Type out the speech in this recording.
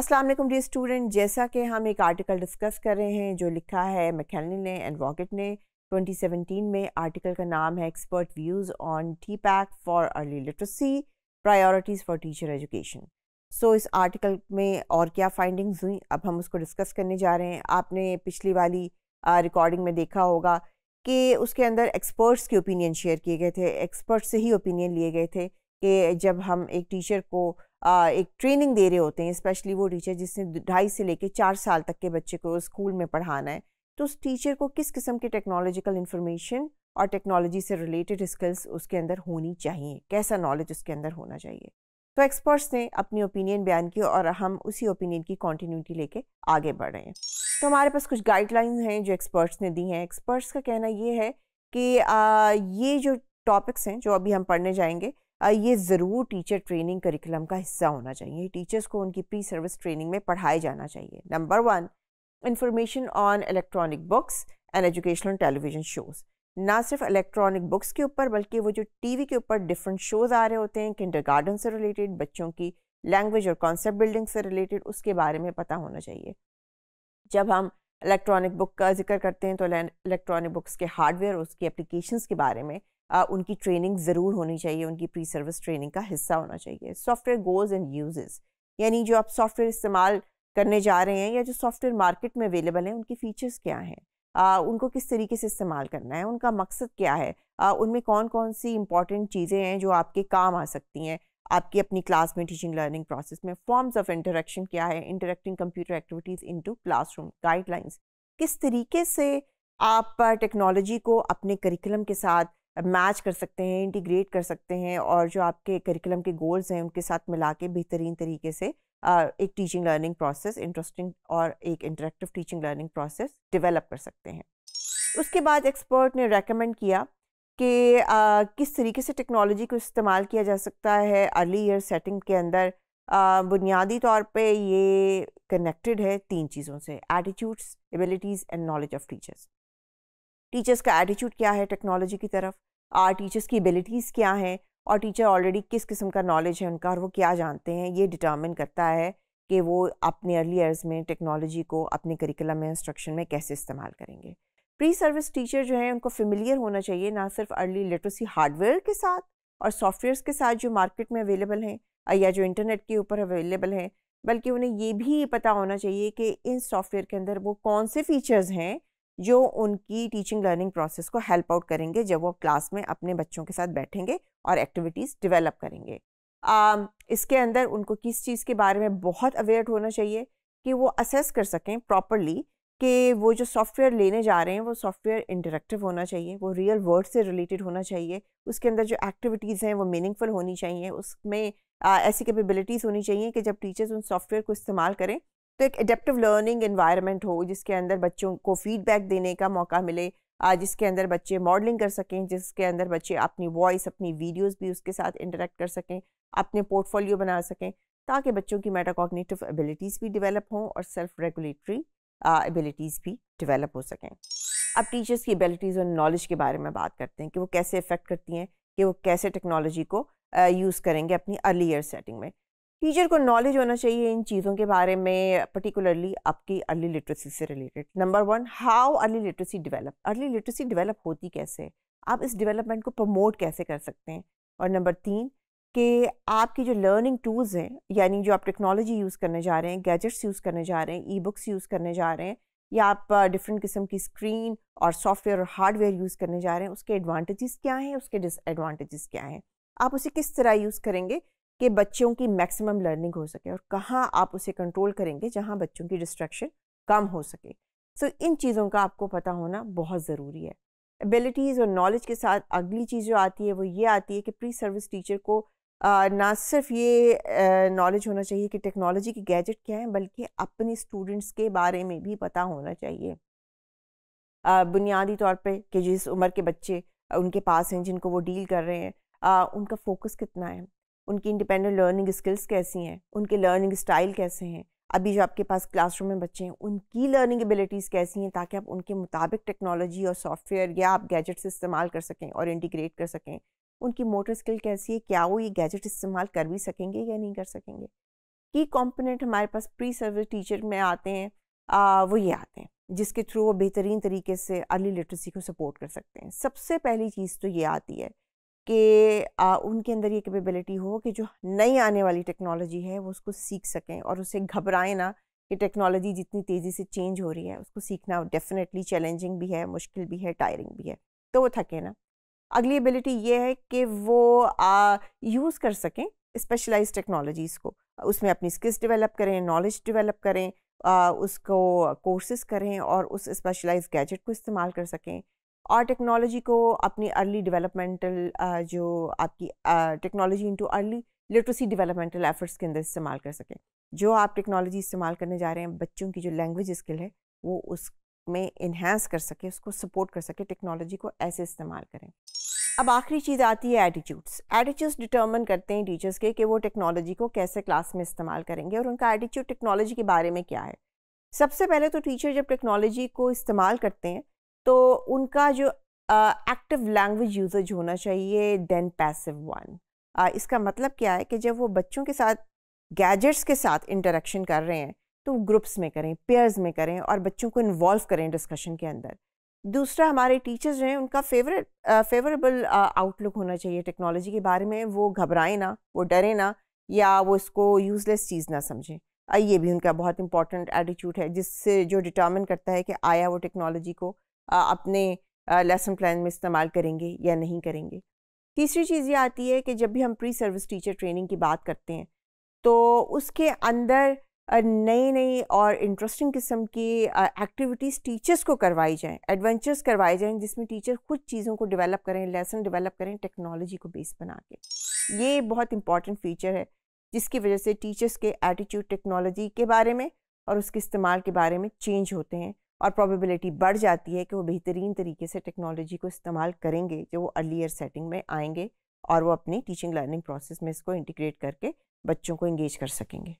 अस्सलाम वालेकुम dear student जैसा कि हम एक आर्टिकल डिस्कस कर रहे हैं जो लिखा है मैकेनी ने एंड वॉकेट ने 2017 में आर्टिकल का नाम है expert views on TPACK for early literacy priorities for teacher education so इस आर्टिकल में और क्या फाइंडिंग्स हुई अब हम उसको डिस्कस करने जा रहे हैं आपने पिछली वाली रिकॉर्डिंग में देखा होगा कि उसके अंदर एक्सपर्ट्स के ओपिनियन शेयर किए गए थे एक्सपर्ट से ही ओपिनियन लिए गए थे कि जब हम एक टीचर को एक ट्रेनिंग दे रहे होते हैं स्पेशली वो टीचर जिसने ढाई से लेके चार साल तक के बच्चे को स्कूल में पढ़ाना है तो उस टीचर को किस किस्म के टेक्नोलॉजिकल इन्फॉर्मेशन और टेक्नोलॉजी से रिलेटेड स्किल्स उसके अंदर होनी चाहिए कैसा नॉलेज उसके अंदर होना चाहिए तो एक्सपर्ट्स ने अपनी ओपिनियन बयान की और हम उसी ओपिनियन की कॉन्टीन्यूटी लेके आगे बढ़ रहे हैं तो हमारे पास कुछ गाइडलाइन हैं जो एक्सपर्ट्स ने दी हैं एक्सपर्ट्स का कहना ये है कि आ, ये जो टॉपिक्स हैं जो अभी हम पढ़ने जाएंगे ये ज़रूर टीचर ट्रेनिंग करिकुलम का हिस्सा होना चाहिए टीचर्स को उनकी प्री सर्विस ट्रेनिंग में पढ़ाए जाना चाहिए number one information on electronic books and educational television shows ना सिर्फ इलेक्ट्रॉनिक बुक्स के ऊपर बल्कि वो जो टीवी के ऊपर डिफरेंट शोज़ आ रहे होते हैं किंडर गार्डन से रिलेटेड बच्चों की लैंग्वेज और कॉन्सेप्ट बिल्डिंग से रिलेटेड उसके बारे में पता होना चाहिए जब हम इलेक्ट्रॉनिक बुक का जिक्र करते हैं तो इलेक्ट्रॉनिक बुक्स के हार्डवेयर उसके एप्लीकेशंस के बारे में उनकी ट्रेनिंग ज़रूर होनी चाहिए उनकी प्री सर्विस ट्रेनिंग का हिस्सा होना चाहिए सॉफ्टवेयर गोल्स एंड यूजेस यानी जो आप सॉफ्टवेयर इस्तेमाल करने जा रहे हैं या जो सॉफ्टवेयर मार्केट में अवेलेबल हैं उनकी फ़ीचर्स क्या हैं उनको किस तरीके से इस्तेमाल करना है उनका मकसद क्या है आ, उनमें कौन कौन सी इंपॉर्टेंट चीज़ें हैं जो आपके काम आ सकती हैं आपकी अपनी क्लास में टीचिंग लर्निंग प्रोसेस में फॉर्म्स ऑफ इंटरेक्शन क्या है interacting computer activities into classroom guidelines किस तरीके से आप टेक्नोलॉजी को अपने करिकुलम के साथ मैच कर सकते हैं इंटीग्रेट कर सकते हैं और जो आपके करिकुलम के गोल्स हैं उनके साथ मिला के बेहतरीन तरीके से एक टीचिंग लर्निंग प्रोसेस इंटरेस्टिंग और एक interactive teaching learning process develop कर सकते हैं उसके बाद एक्सपर्ट ने रेकमेंड किया कि किस तरीके से टेक्नोलॉजी को इस्तेमाल किया जा सकता है अर्ली ईयर सेटिंग के अंदर बुनियादी तौर पे ये कनेक्टेड है तीन चीज़ों से attitudes abilities and knowledge of teachers teachers का एटीट्यूड क्या है टेक्नोलॉजी की तरफ आर टीचर्स की एबिलिटीज़ क्या हैं और टीचर ऑलरेडी किस किस्म का नॉलेज है उनका और वो क्या जानते हैं ये डिटर्मिन करता है कि वो अपने अर्ली ईयर्स में टेक्नोलॉजी को अपने करिकुलम में इंस्ट्रक्शन में कैसे इस्तेमाल करेंगे प्री सर्विस टीचर जो हैं उनको फेमिलियर होना चाहिए ना सिर्फ अर्ली लिटरेसी हार्डवेयर के साथ और सॉफ्टवेयर के साथ जो मार्केट में अवेलेबल हैं या जो इंटरनेट के ऊपर अवेलेबल हैं बल्कि उन्हें ये भी पता होना चाहिए कि इन सॉफ्टवेयर के अंदर वो कौन से फीचर्स हैं जो उनकी टीचिंग लर्निंग प्रोसेस को हेल्प आउट करेंगे जब वो क्लास में अपने बच्चों के साथ बैठेंगे और एक्टिविटीज़ डिवेलप करेंगे आ, इसके अंदर उनको किस चीज़ के बारे में बहुत अवेयर होना चाहिए कि वो असेस कर सकें प्रॉपरली कि वो जो सॉफ्टवेयर लेने जा रहे हैं वो सॉफ्टवेयर इंटरेक्टिव होना चाहिए वो रियल वर्ड से रिलेटेड होना चाहिए उसके अंदर जो एक्टिविटीज़ हैं वो मीनिंगफुल होनी चाहिए उसमें ऐसी कैपेबिलिटीज़ होनी चाहिए कि जब टीचर्स उन सॉफ्टवेयर को इस्तेमाल करें तो एक एडेप्टिव लर्निंग इन्वायरमेंट हो जिसके अंदर बच्चों को फीडबैक देने का मौका मिले आज जिसके अंदर बच्चे मॉडलिंग कर सकें जिसके अंदर बच्चे अपनी वॉइस अपनी वीडियोस भी उसके साथ इंटरेक्ट कर सकें अपने पोर्टफोलियो बना सकें ताकि बच्चों की मेटाकॉग्निटिव एबिलिटीज़ भी डेवलप हों और सेल्फ रेगुलेटरी एबिलिटीज़ भी डेवलप हो सकें अब टीचर्स की एबिलिटीज़ और नॉलेज के बारे में बात करते हैं कि वो कैसे इफ़ेक्ट करती हैं कि वो कैसे टेक्नोलॉजी को यूज़ करेंगे अपनी अर्ली ईयर सेटिंग में टीचर को नॉलेज होना चाहिए इन चीज़ों के बारे में पर्टिकुलरली आपकी अर्ली लिटरेसी से related number one how early literacy develop early literacy develop होती कैसे आप इस डेवलपमेंट को प्रमोट कैसे कर सकते हैं और नंबर तीन कि आपकी जो लर्निंग टूल्स हैं यानी जो आप टेक्नोलॉजी यूज़ करने जा रहे हैं गैजेट्स यूज़ करने जा रहे हैं ई बुक्स यूज़ करने जा रहे हैं या आप डिफरेंट किस्म की स्क्रीन और सॉफ्टवेयर और हार्डवेयर यूज़ करने जा रहे हैं उसके एडवांटेजेस क्या हैं उसके डिसएडवांटेजेस क्या हैं आप उसे किस तरह यूज़ करेंगे कि बच्चों की मैक्सिमम लर्निंग हो सके और कहाँ आप उसे कंट्रोल करेंगे जहाँ बच्चों की डिस्ट्रैक्शन कम हो सके सो so, इन चीज़ों का आपको पता होना बहुत ज़रूरी है एबिलिटीज़ और नॉलेज के साथ अगली चीज़ जो आती है वो ये आती है कि प्री सर्विस टीचर को आ, ना सिर्फ ये नॉलेज होना चाहिए कि टेक्नोलॉजी के गैजेट क्या हैं बल्कि अपने स्टूडेंट्स के बारे में भी पता होना चाहिए बुनियादी तौर पे कि जिस उम्र के बच्चे उनके पास हैं जिनको वो डील कर रहे हैं आ, उनका फोकस कितना है उनकी इंडिपेंडेंट लर्निंग स्किल्स कैसी हैं उनके लर्निंग स्टाइल कैसे हैं अभी जो आपके पास क्लासरूम में बच्चे हैं उनकी लर्निंग एबिलिटीज़ कैसी हैं ताकि आप उनके मुताबिक टेक्नोलॉजी और सॉफ्टवेयर या आप गैजेट्स इस्तेमाल कर सकें और इंटीग्रेट कर सकें उनकी मोटर स्किल कैसी है क्या वो ये गैजेट इस्तेमाल कर भी सकेंगे या नहीं कर सकेंगे की कॉम्पोनेंट हमारे पास प्री सर्विस टीचर में आते हैं आ, वो ये आते हैं जिसके थ्रू वो बेहतरीन तरीके से अर्ली लिटरेसी को सपोर्ट कर सकते हैं सबसे पहली चीज़ तो ये आती है कि उनके अंदर ये कैपेबिलिटी हो कि जो नई आने वाली टेक्नोलॉजी है वो उसको सीख सकें और उसे घबराएं ना कि टेक्नोलॉजी जितनी तेज़ी से चेंज हो रही है उसको सीखना डेफिनेटली चैलेंजिंग भी है मुश्किल भी है टायरिंग भी है तो वो थके ना अगली एबिलिटी ये है कि वो यूज़ कर सकें स्पेशलाइज टेक्नोलॉजीज़ को उसमें अपनी स्किल्स डेवलप करें नॉलेज डेवलप करें आ, उसको कोर्सेज करें और उस स्पेशलाइज गैजेट को इस्तेमाल कर सकें और टेक्नोलॉजी को अपनी अर्ली डेवलपमेंटल जो आपकी technology into early literacy developmental efforts के अंदर इस्तेमाल कर सकें जो आप टेक्नोलॉजी इस्तेमाल करने जा रहे हैं बच्चों की जो लैंग्वेज स्किल है वो उसमें इन्हेंस कर सके उसको सपोर्ट कर सके टेक्नोलॉजी को ऐसे इस्तेमाल करें अब आखिरी चीज़ आती है एटीट्यूड्स एटीट्यूड्स डिटर्मन करते हैं टीचर्स के कि वो टेक्नोलॉजी को कैसे क्लास में इस्तेमाल करेंगे और उनका एटीट्यूड टेक्नोलॉजी के बारे में क्या है सबसे पहले तो टीचर जब टेक्नोलॉजी को इस्तेमाल करते हैं तो उनका जो एक्टिव लैंग्वेज यूजेज होना चाहिए देन पैसिव वन इसका मतलब क्या है कि जब वो बच्चों के साथ गैजेट्स के साथ इंटरेक्शन कर रहे हैं तो ग्रुप्स में करें पेयर्स में करें और बच्चों को इन्वॉल्व करें डिस्कशन के अंदर दूसरा हमारे टीचर्स हैं उनका फेवरेट फेवरेबल आउटलुक होना चाहिए टेक्नोलॉजी के बारे में वो घबराएं ना वो डरें ना या वो इसको यूज़लेस चीज़ ना समझें ये भी उनका बहुत इंपॉर्टेंट एटीट्यूड है जिससे जो डिटर्मिन करता है कि आया वो टेक्नोलॉजी को अपने लेसन प्लान में इस्तेमाल करेंगे या नहीं करेंगे तीसरी चीज़ ये आती है कि जब भी हम प्री सर्विस टीचर ट्रेनिंग की बात करते हैं तो उसके अंदर नई नई और इंटरेस्टिंग किस्म की एक्टिविटीज़ टीचर्स को करवाई जाएं एडवेंचर्स करवाए जाएं जिसमें टीचर खुद चीज़ों को डेवलप करें लेसन डेवलप करें टेक्नोलॉजी को बेस बना के ये बहुत इंपॉर्टेंट फीचर है जिसकी वजह से टीचर्स के एटीट्यूड टेक्नोलॉजी के बारे में और उसके इस्तेमाल के बारे में चेंज होते हैं और प्रोबेबिलिटी बढ़ जाती है कि वो बेहतरीन तरीके से टेक्नोलॉजी को इस्तेमाल करेंगे जो वो अर्लीयर सेटिंग में आएंगे और वो अपनी टीचिंग लर्निंग प्रोसेस में इसको इंटीग्रेट करके बच्चों को इंगेज कर सकेंगे